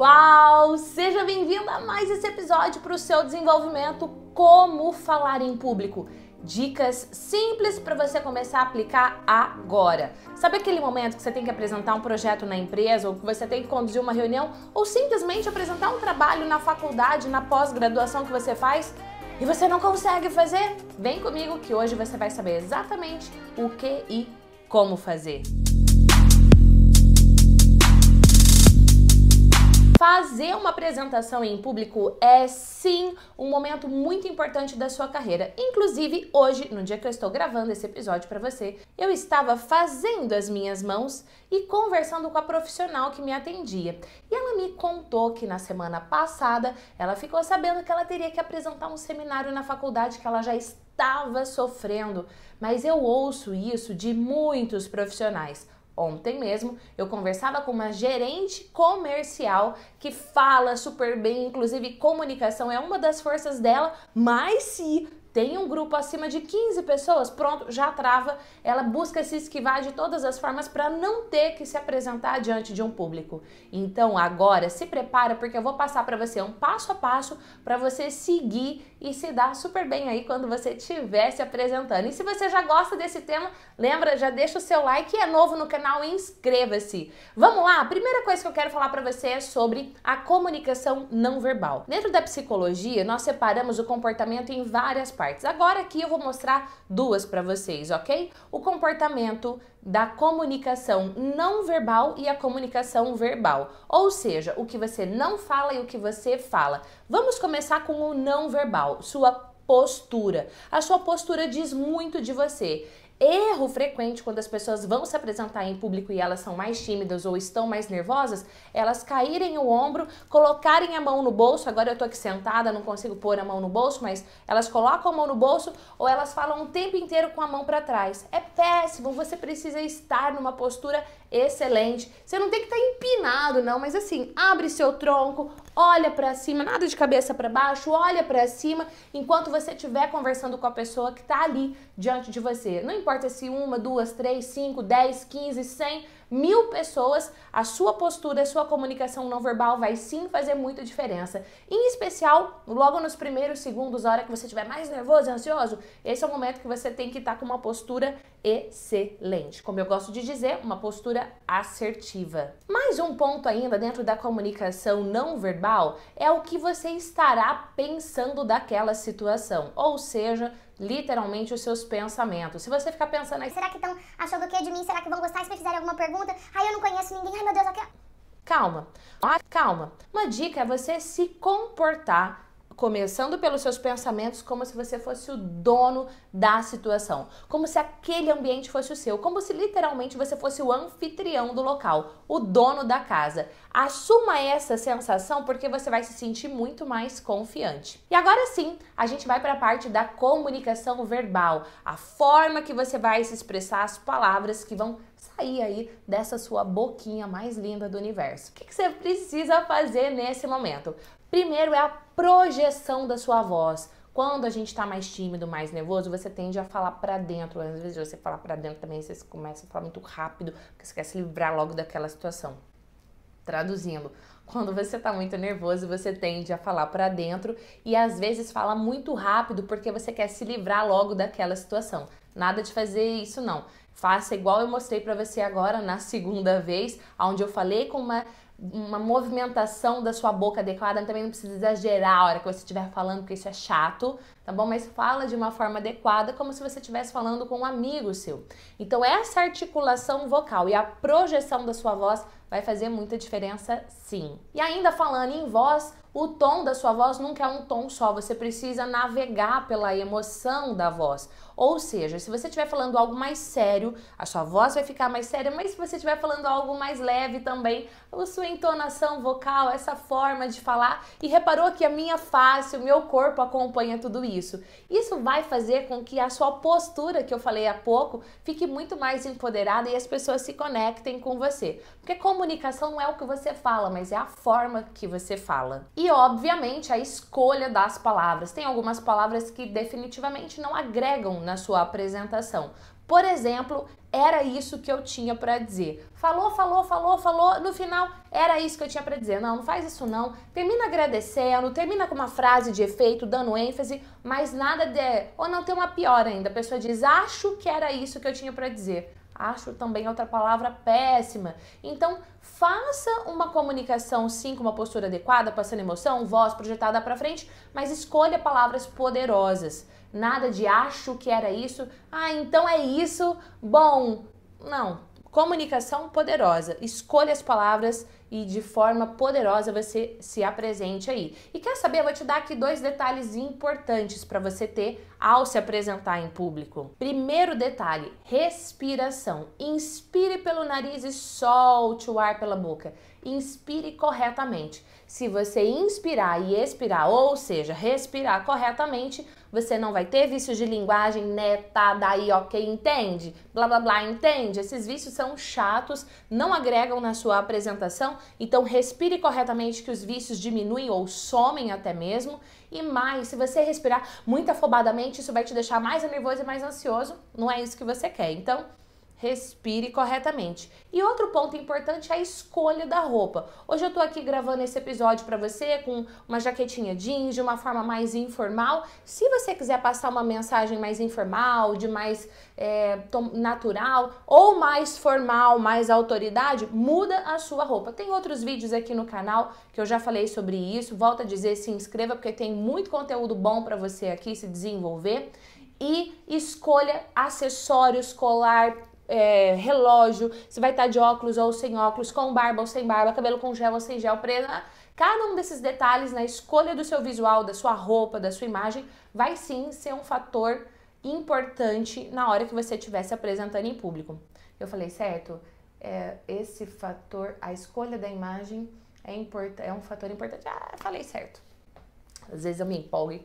Uau! Seja bem-vindo a mais esse episódio para o seu desenvolvimento Como Falar em Público. Dicas simples para você começar a aplicar agora. Sabe aquele momento que você tem que apresentar um projeto na empresa, ou que você tem que conduzir uma reunião, ou simplesmente apresentar um trabalho na faculdade, na pós-graduação que você faz? e você não consegue fazer? Vem comigo que hoje você vai saber exatamente o que e como fazer. Fazer uma apresentação em público é sim um momento muito importante da sua carreira. Inclusive, hoje, no dia que eu estou gravando esse episódio para você, eu estava fazendo as minhas mãos e conversando com a profissional que me atendia. E ela me contou que na semana passada ela ficou sabendo que ela teria que apresentar um seminário na faculdade que ela já estava sofrendo. Mas eu ouço isso de muitos profissionais. Ontem mesmo eu conversava com uma gerente comercial que fala super bem, inclusive comunicação é uma das forças dela, mas se tem um grupo acima de 15 pessoas, pronto, já trava. Ela busca se esquivar de todas as formas para não ter que se apresentar diante de um público. Então, agora se prepara porque eu vou passar para você um passo a passo para você seguir e se dar super bem aí quando você estiver se apresentando. E se você já gosta desse tema, lembra, já deixa o seu like e é novo no canal, inscreva-se. Vamos lá, a primeira coisa que eu quero falar para você é sobre a comunicação não verbal. Dentro da psicologia, nós separamos o comportamento em várias partes. Agora aqui eu vou mostrar duas para vocês, ok? O comportamento da comunicação não verbal e a comunicação verbal, ou seja, o que você não fala e o que você fala. Vamos começar com o não verbal, sua postura. A sua postura diz muito de você erro frequente quando as pessoas vão se apresentar em público e elas são mais tímidas ou estão mais nervosas, elas caírem o ombro, colocarem a mão no bolso. Agora eu tô aqui sentada, não consigo pôr a mão no bolso, mas elas colocam a mão no bolso ou elas falam o tempo inteiro com a mão para trás. É péssimo, você precisa estar numa postura excelente. Você não tem que estar tá empinado lado, não, mas assim, abre seu tronco, olha para cima, nada de cabeça para baixo, olha para cima, enquanto você estiver conversando com a pessoa que tá ali diante de você. Não importa se uma, duas, três, cinco, dez, quinze, cem, mil pessoas, a sua postura, a sua comunicação não verbal vai sim fazer muita diferença. Em especial, logo nos primeiros segundos, a hora que você estiver mais nervoso, ansioso, esse é o momento que você tem que estar tá com uma postura excelente. Como eu gosto de dizer, uma postura assertiva. Mais um ponto ainda dentro da comunicação não verbal é o que você estará pensando daquela situação, ou seja, literalmente os seus pensamentos. Se você ficar pensando aí, será que estão achando o que de mim? Será que vão gostar? Se me fizerem alguma pergunta, aí eu não conheço ninguém, ai meu Deus, aqui. Calma, ah, calma. Uma dica é você se comportar começando pelos seus pensamentos, como se você fosse o dono da situação, como se aquele ambiente fosse o seu, como se literalmente você fosse o anfitrião do local, o dono da casa. Assuma essa sensação porque você vai se sentir muito mais confiante. E agora sim, a gente vai para a parte da comunicação verbal, a forma que você vai se expressar, as palavras que vão sair aí dessa sua boquinha mais linda do universo. O que, você precisa fazer nesse momento? Primeiro é a projeção da sua voz. Quando a gente está mais tímido, mais nervoso, você tende a falar para dentro. Às vezes você fala para dentro também, você começa a falar muito rápido, porque você quer se livrar logo daquela situação. Traduzindo, quando você está muito nervoso, você tende a falar para dentro e às vezes fala muito rápido porque você quer se livrar logo daquela situação. Nada de fazer isso não. Faça igual eu mostrei para você agora na segunda vez, onde eu falei com uma uma movimentação da sua boca adequada, também não precisa exagerar a hora que você estiver falando, porque isso é chato, tá bom? Mas fala de uma forma adequada, como se você estivesse falando com um amigo seu. Então, essa articulação vocal e a projeção da sua voz vai fazer muita diferença sim. E ainda falando em voz, o tom da sua voz nunca é um tom só, você precisa navegar pela emoção da voz. Ou seja, se você estiver falando algo mais sério, a sua voz vai ficar mais séria, mas se você estiver falando algo mais leve também, a sua entonação vocal, essa forma de falar, e reparou que a minha face, o meu corpo acompanha tudo isso. Isso vai fazer com que a sua postura, que eu falei há pouco, fique muito mais empoderada e as pessoas se conectem com você. Porque como comunicação não é o que você fala, mas é a forma que você fala. E obviamente a escolha das palavras. Tem algumas palavras que definitivamente não agregam na sua apresentação. Por exemplo, era isso que eu tinha para dizer. Falou, falou, falou, falou, no final era isso que eu tinha para dizer. Não, não faz isso não. Termina agradecendo, termina com uma frase de efeito, dando ênfase, mas nada de, ou não tem uma pior ainda. A pessoa diz: "Acho que era isso que eu tinha para dizer". Acho também outra palavra péssima. Então, faça uma comunicação sim com uma postura adequada, passando emoção, voz projetada para frente, mas escolha palavras poderosas. Nada de acho que era isso, ah, então é isso, bom. Não, Comunicação poderosa. Escolha as palavras e de forma poderosa você se apresente aí. E quer saber? Eu vou te dar aqui dois detalhes importantes para você ter ao se apresentar em público. Primeiro detalhe: respiração. Inspire pelo nariz e solte o ar pela boca. Inspire corretamente. Se você inspirar e expirar, ou seja, respirar corretamente, você não vai ter vícios de linguagem, né, tá, daí, ok, entende? Blá, blá, blá, entende? Esses vícios são chatos, não agregam na sua apresentação, então respire corretamente que os vícios diminuem ou somem até mesmo. E mais, se você respirar muito afobadamente, isso vai te deixar mais nervoso e mais ansioso, não é isso que você quer. Então, respire corretamente. E outro ponto importante é a escolha da roupa. Hoje eu tô aqui gravando esse episódio para você com uma jaquetinha jeans, de uma forma mais informal. Se você quiser passar uma mensagem mais informal, de mais é, natural ou mais formal, mais autoridade, muda a sua roupa. Tem outros vídeos aqui no canal que eu já falei sobre isso. Volto a dizer, se inscreva porque tem muito conteúdo bom para você aqui se desenvolver. E escolha acessórios, colar, é, relógio, se vai estar tá de óculos ou sem óculos, com barba ou sem barba, cabelo com gel ou sem gel, presa. Cada um desses detalhes na escolha do seu visual, da sua roupa, da sua imagem, vai sim ser um fator importante na hora que você estiver se apresentando em público. Eu falei, certo? É, esse fator, a escolha da imagem é, import, é um fator importante. Ah, falei certo. Às vezes eu me empolgo,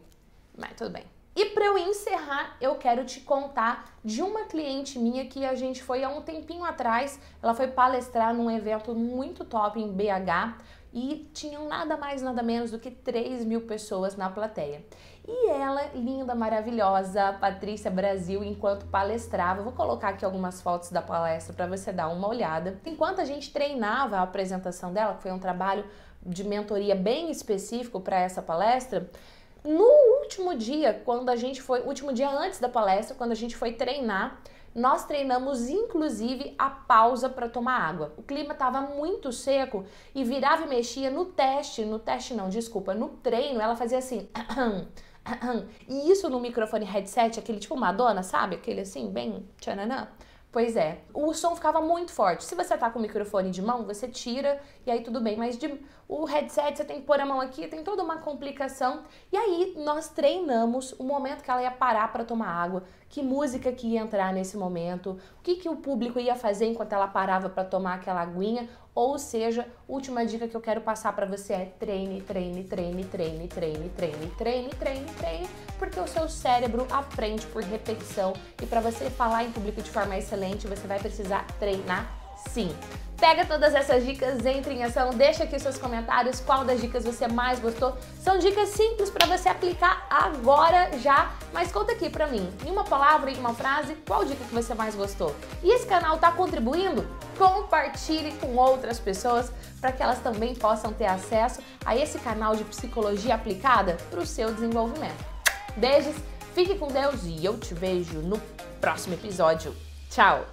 mas tudo bem. E para eu encerrar, eu quero te contar de uma cliente minha que a gente foi há um tempinho atrás. Ela foi palestrar num evento muito top em BH e tinham nada mais, nada menos do que 3 mil pessoas na plateia. E ela, linda, maravilhosa, Patrícia Brasil, enquanto palestrava, vou colocar aqui algumas fotos da palestra para você dar uma olhada. Enquanto a gente treinava a apresentação dela, que foi um trabalho de mentoria bem específico para essa palestra, no último dia, quando a gente foi, último dia antes da palestra, quando a gente foi treinar, nós treinamos inclusive a pausa para tomar água. O clima estava muito seco e virava e mexia no teste, no teste não, desculpa, no treino, ela fazia assim. e isso no microfone headset, aquele tipo Madonna, sabe? Aquele assim, bem tchananã. Pois é. O som ficava muito forte. Se você tá com o microfone de mão, você tira e aí tudo bem. Mas de... o headset, você tem que pôr a mão aqui, tem toda uma complicação. E aí nós treinamos o momento que ela ia parar para tomar água, que música que ia entrar nesse momento, o que, que o público ia fazer enquanto ela parava para tomar aquela aguinha, ou seja, última dica que eu quero passar para você é treine, treine, treine, treine, treine, treine, treine, treine, treine, porque o seu cérebro aprende por repetição e para você falar em público de forma excelente, você vai precisar treinar sim. Pega todas essas dicas, entre em ação, deixa aqui os seus comentários, qual das dicas você mais gostou. São dicas simples para você aplicar agora já, mas conta aqui para mim, em uma palavra, em uma frase, qual dica que você mais gostou. E esse canal está contribuindo? Compartilhe com outras pessoas para que elas também possam ter acesso a esse canal de psicologia aplicada para o seu desenvolvimento. Beijos, fique com Deus e eu te vejo no próximo episódio. Tchau!